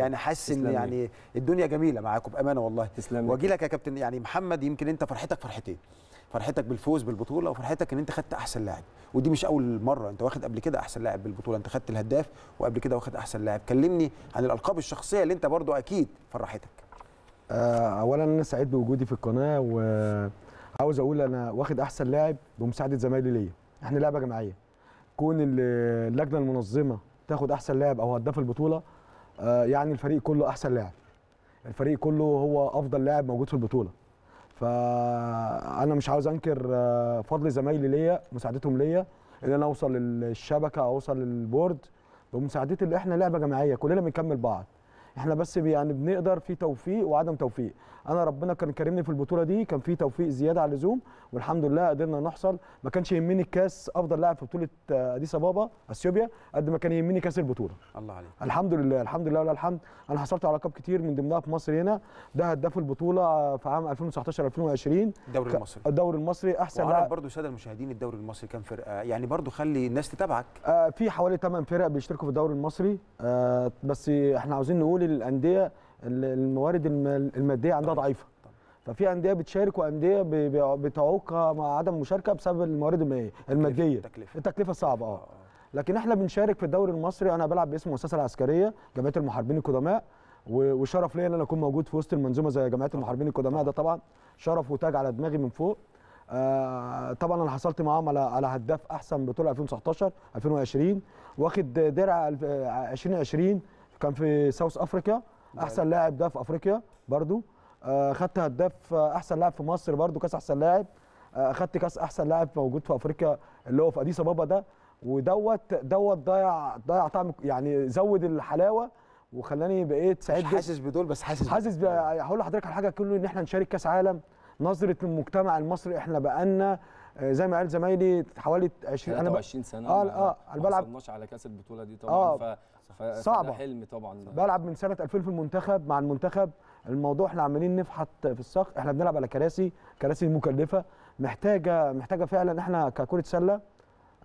يعني حاسس ان يعني الدنيا جميله معاكم بامانه والله تسلم واجي لك يا كابتن يعني محمد يمكن انت فرحتك فرحتين فرحتك بالفوز بالبطوله وفرحتك ان انت خدت احسن لاعب ودي مش اول مره انت واخد قبل كده احسن لاعب بالبطوله انت خدت الهداف وقبل كده واخد احسن لاعب كلمني عن الالقاب الشخصيه اللي انت برضو اكيد فرحتك آه، اولا انا سعيد بوجودي في القناه وعاوز اقول انا واخد احسن لاعب بمساعده زمايلي ليا احنا لعبه جماعيه كون اللجنه المنظمه تاخد احسن لاعب او هداف البطوله آه، يعني الفريق كله احسن لاعب الفريق كله هو افضل لاعب موجود في البطوله فانا مش عاوز انكر آه، فضل زمايلي ليا مساعدتهم ليا ان انا اوصل للشبكه اوصل للبورد بمساعدتي اللي احنا لعبه جماعيه كلنا بنكمل بعض احنا بس يعني بنقدر في توفيق وعدم توفيق انا ربنا كان كرمني في البطوله دي كان في توفيق زياده على اللزوم والحمد لله قدرنا نحصل ما كانش يهمني الكاس افضل لاعب في بطوله اديس ابابا اثيوبيا قد ما كان يهمني كاس البطوله الله عليك الحمد لله الحمد لله ولله الحمد انا حصلت على القاب كتير من ضمنها في مصر هنا ده هداف البطوله في عام 2019 2020 الدوري المصري الدوري المصري احسن لاعب برضه ساده المشاهدين الدوري المصري كام فرقه يعني برضه خلي الناس تتابعك آه في حوالي 8 فرق بيشتركوا في الدوري المصري آه بس احنا عاوزين نقول الانديه الموارد الماديه عندها ضعيفه ففي انديه بتشارك وانديه بتعوق مع عدم المشاركه بسبب الموارد الماديه التكلفه التكلفه صعبه آه. آه،, اه لكن احنا بنشارك في الدوري المصري انا بلعب باسم المؤسسه العسكريه جمعيه المحاربين القدماء وشرف ليا ان انا اكون موجود في وسط المنظومه زي جمعيه المحاربين القدماء ده طبعا شرف وتاج على دماغي من فوق آه طبعا انا حصلت معاهم على على هداف احسن بطوله 2019 2020 واخد درع 2020 كان في ساوث افريقيا نعم. احسن لاعب ده في افريقيا برضو آه، خدت هداف آه، احسن لاعب في مصر برضو كاس احسن لاعب آه، خدت كاس احسن لاعب موجود في افريقيا اللي هو في اديس ابابا ده ودوت دوت ضيع ضيع طعم يعني زود الحلاوه وخلاني بقيت سعيد مش حاسس بدول بس حاسس حاسس يعني هقول لحضرتك على حاجه كله ان احنا نشارك كاس عالم نظره المجتمع المصري احنا بقالنا آه، زي ما قال زمايلي حوالي 20 انا 23 سنه اه اه انا بلعب ما على كاس البطوله دي طبعا آه ف... صعبه حلم طبعا ده. بلعب من سنه 2000 في المنتخب مع المنتخب الموضوع احنا عمالين نفحت في الصخر احنا بنلعب على كراسي كراسي مكلفه محتاجه محتاجه فعلا احنا ككره سله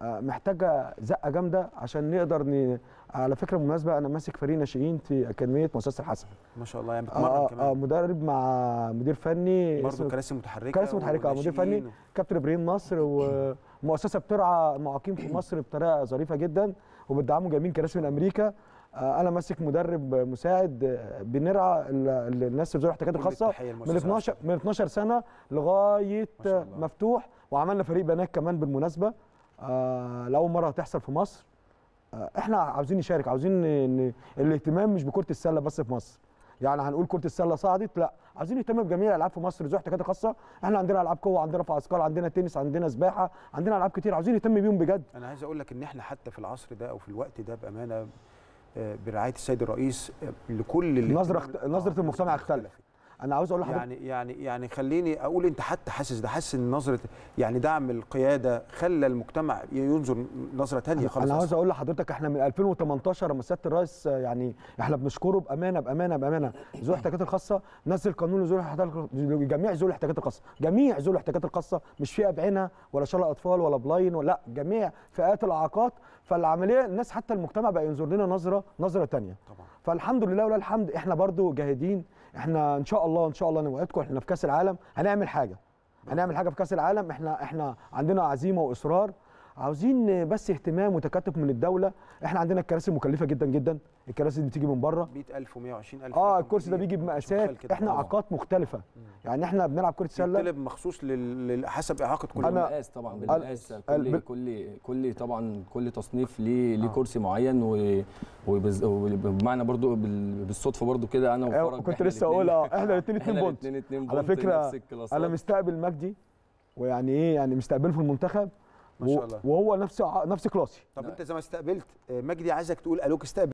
آه، محتاجه زقه جامده عشان نقدر ن... آه، على فكره بالمناسبه انا ماسك فريق ناشئين في اكاديميه مؤسسه الحسن ما شاء الله يعني بتمرن آه كمان آه مدرب مع مدير فني برضه كراسي متحركه كراسي متحركه مدير فني و... كابتن ابراهيم نصر ومؤسسه بترعى معاقين في مصر بطريقه ظريفه جدا وبتدعمه جايبين كراسي من امريكا آه، انا ماسك مدرب مساعد بنرعى الناس اللي ذوي التكاتره الخاصه من 12 من 12 سنه لغايه مفتوح وعملنا فريق بنات كمان بالمناسبه آه، لاول مره هتحصل في مصر آه، احنا عاوزين نشارك عاوزين ان الاهتمام مش بكره السله بس في مصر يعني هنقول كره السله صعدت لا عايزين نهتم بجميع الالعاب في مصر ذو احتياجات خاصه احنا عندنا العاب قوه عندنا رفع اثقال عندنا تنس عندنا سباحه عندنا العاب كتير عاوزين نهتم بيهم بجد انا عايز اقول لك ان احنا حتى في العصر ده او في الوقت ده بامانه آه، برعايه السيد الرئيس لكل نظره نظره المجتمع اختلفت انا عاوز اقول لحضرتك يعني يعني يعني خليني اقول انت حتى حاسس ده حاسس ان نظره يعني دعم القياده خلى المجتمع ينظر نظره ثانيه خالص انا عاوز اقول لحضرتك احنا من 2018 لما سياده الرئيس يعني احنا بنشكره بامانه بامانه بامانه ذو الاحتياجات الخاصه نزل قانون لذوي الاحتياجات جميع ذوي الاحتياجات الخاصه جميع ذوي الاحتياجات الخاصه مش فئه بعينها ولا شلل اطفال ولا بلاين ولا لا جميع فئات الاعاقات فالعمليه الناس حتى المجتمع بقى ينظر لنا نظره نظره ثانيه طبعا فالحمد لله ولله الحمد احنا برضو جاهدين احنا ان شاء الله ان شاء الله نوعدكم احنا في كاس العالم هنعمل حاجه هنعمل حاجه في كاس العالم احنا احنا عندنا عزيمه واصرار عاوزين بس اهتمام وتكاتف من الدوله احنا عندنا الكراسي مكلفه جدا جدا الكراسي دي بتيجي من بره 100000 و120000 اه الكرسي ده بيجي بمقاسات احنا عقات مختلفه يعني احنا بنلعب كره سله الكلب مخصوص لل... حسب اعاقه كل مقاس طبعا بالمقاس كل كل كل طبعا كل تصنيف ليه ليه آه. كرسي معين و... وبز... وبمعنى برضو بال... بالصدفه برضو كده انا أيوة، وفرج كنت لسه اقول اه احنا الاثنين اثنين بونت على فكره انا مستقبل مجدي ويعني ايه يعني مستقبله في المنتخب ما شاء الله وهو نفس نفس كلاسي طب انت زي ما استقبلت آه، مجدي عايزك تقول الوك استقبل